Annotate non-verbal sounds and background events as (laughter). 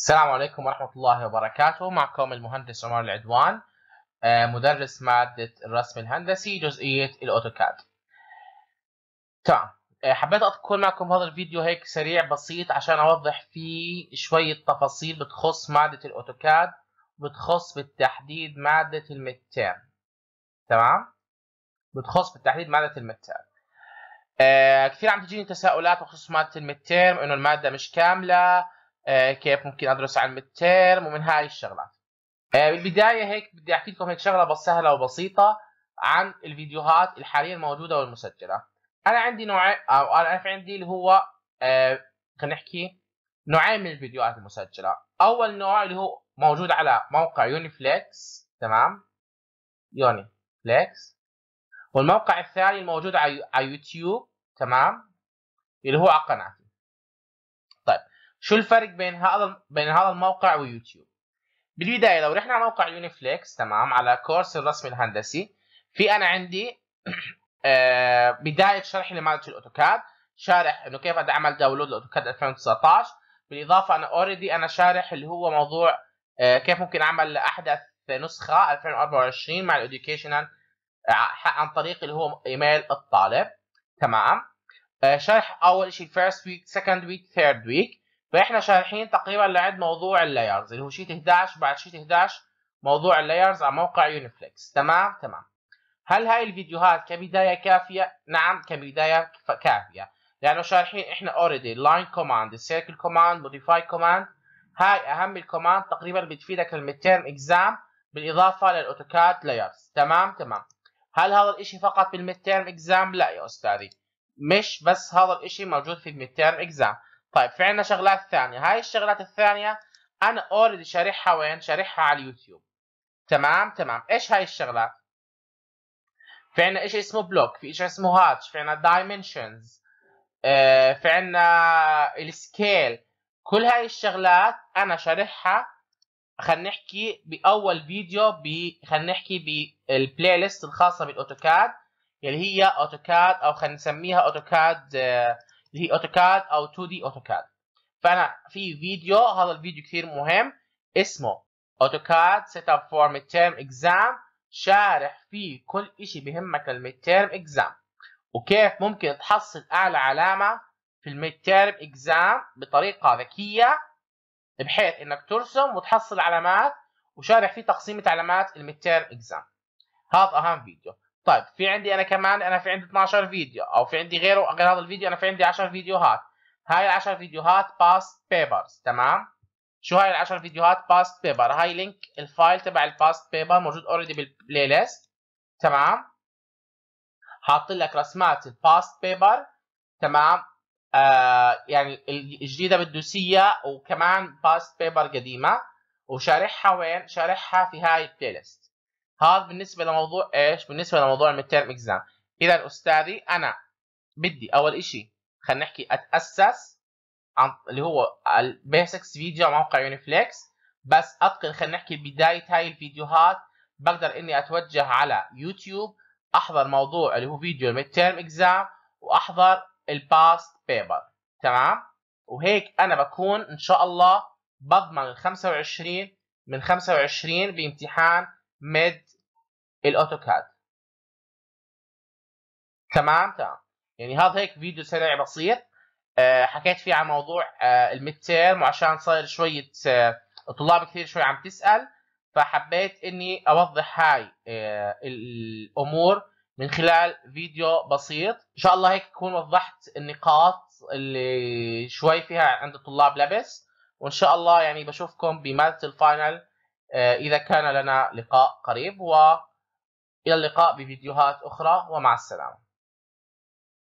السلام عليكم ورحمة الله وبركاته معكم المهندس عمر العدوان آه، مدرس مادة الرسم الهندسي جزئية الأوتوكاد تمام آه، حبيت أدخل معكم هذا الفيديو هيك سريع بسيط عشان أوضح فيه شوية تفاصيل بتخص مادة الأوتوكاد بتخص بالتحديد مادة المتيرم تمام بتخص بالتحديد مادة المتيرم آه كثير عم تجيني تساؤلات بخصوص مادة المتيرم إنه المادة مش كاملة آه، كيف ممكن ادرس على الميد ومن هاي الشغلات آه، بالبدايه هيك بدي احكي لكم هيك شغله بس سهله وبسيطه عن الفيديوهات الحاليه الموجوده والمسجله انا عندي نوعين او انا في عندي اللي هو آه، خلينا نحكي نوعين من الفيديوهات المسجله اول نوع اللي هو موجود على موقع يونيفليكس تمام يونيفليكس والموقع الثاني الموجود على يوتيوب تمام اللي هو على قناتي شو الفرق بين هذا بين هذا الموقع ويوتيوب بالبدايه لو رحنا على موقع يونيفليكس تمام على كورس الرسم الهندسي في انا عندي (clears throat) آه، بدايه شرح لماده الاوتوكاد شارح انه كيف بدي اعمل داونلود لاوتوكاد 2019 بالاضافه انا اوريدي انا شارح اللي هو موضوع آه، كيف ممكن اعمل احدث نسخه 2024 مع الاديوكيشنال آه، عن طريق اللي هو ايميل الطالب تمام شرح اول شيء فيرست ويك سكند ويك ثيرد ويك فاحنا شارحين تقريبا لعد موضوع اللايرز اللي هو شيت 11 بعد شيت 11 موضوع اللايرز على موقع يونيفليكس تمام تمام هل هاي الفيديوهات كبدايه كافيه نعم كبدايه كافيه لانه شارحين احنا اوريدي لاين كوماند سيركل كوماند موديفاي كوماند هاي اهم الكوماند تقريبا بتفيدك الميدتيرم اكزام بالاضافه للاوتوكاد لايرز تمام تمام هل هذا الاشي فقط بالميدتيرم اكزام لا يا استاذي مش بس هذا الاشي موجود في الميدتيرم اكزام طيب في عندنا شغلات ثانيه هاي الشغلات الثانيه انا اوريدي شارحها وين شارحها على اليوتيوب تمام تمام ايش هاي الشغلات في عندنا إيش اسمه بلوك في إيش اسمه هاتش في عندنا دايمنشنز آه في عندنا السكيل كل هاي الشغلات انا شارحها خلينا نحكي باول فيديو ب خلينا نحكي بالبلاي ليست الخاصه بالاوتوكاد اللي هي اوتوكاد او خلينا نسميها اوتوكاد آه اللي هي اوتوكاد او 2 دي اوتوكاد فانا في فيديو هذا الفيديو كثير مهم اسمه اوتوكاد سيت اب فور ميد تيرم اكزام شارح فيه كل شيء بهمك للميد تيرم اكزام وكيف ممكن تحصل اعلى علامه في الميد تيرم اكزام بطريقه ذكيه بحيث انك ترسم وتحصل علامات وشارح فيه تقسيمه علامات الميد تيرم اكزام هذا اهم فيديو طيب في عندي انا كمان انا في عندي 12 فيديو او في عندي غيره غير هذا الفيديو انا في عندي 10 فيديوهات هاي ال 10 فيديوهات باست بيبرز تمام شو هاي ال 10 فيديوهات باست بيبر هاي لينك الفايل تبع الباست بيبر موجود اوريدي بالبلاي ليست تمام حاط لك رسمات الباست بيبر تمام آه يعني الجديده بالدوسيه وكمان باست بيبر قديمه وشارحها وين شارحها في هاي البلاي ليست هذا بالنسبه لموضوع ايش بالنسبه لموضوع الميدتيرم اكزام اذا استاذي انا بدي اول شيء خلينا نحكي اتاسس عن اللي هو البيسكس فيديو على موقع يونيفليكس بس اتقن خلينا نحكي بدايه هاي الفيديوهات بقدر اني اتوجه على يوتيوب احضر موضوع اللي هو فيديو الميدتيرم اكزام واحضر الباست بيبر تمام وهيك انا بكون ان شاء الله بضمن ال 25 من 25 بامتحان ميد الاوتوكاد تمام تمام يعني هذا هيك فيديو سريع بسيط أه حكيت فيه عن موضوع أه الميد تيرم وعشان صاير شويه أه طلاب كثير شوي عم تسال فحبيت اني اوضح هاي آه، الامور من خلال فيديو بسيط ان شاء الله هيك يكون وضحت النقاط اللي شوي فيها عند الطلاب لبس وان شاء الله يعني بشوفكم بماده الفاينل آه، إذا كان لنا لقاء قريب وإلى اللقاء بفيديوهات أخرى ومع السلامة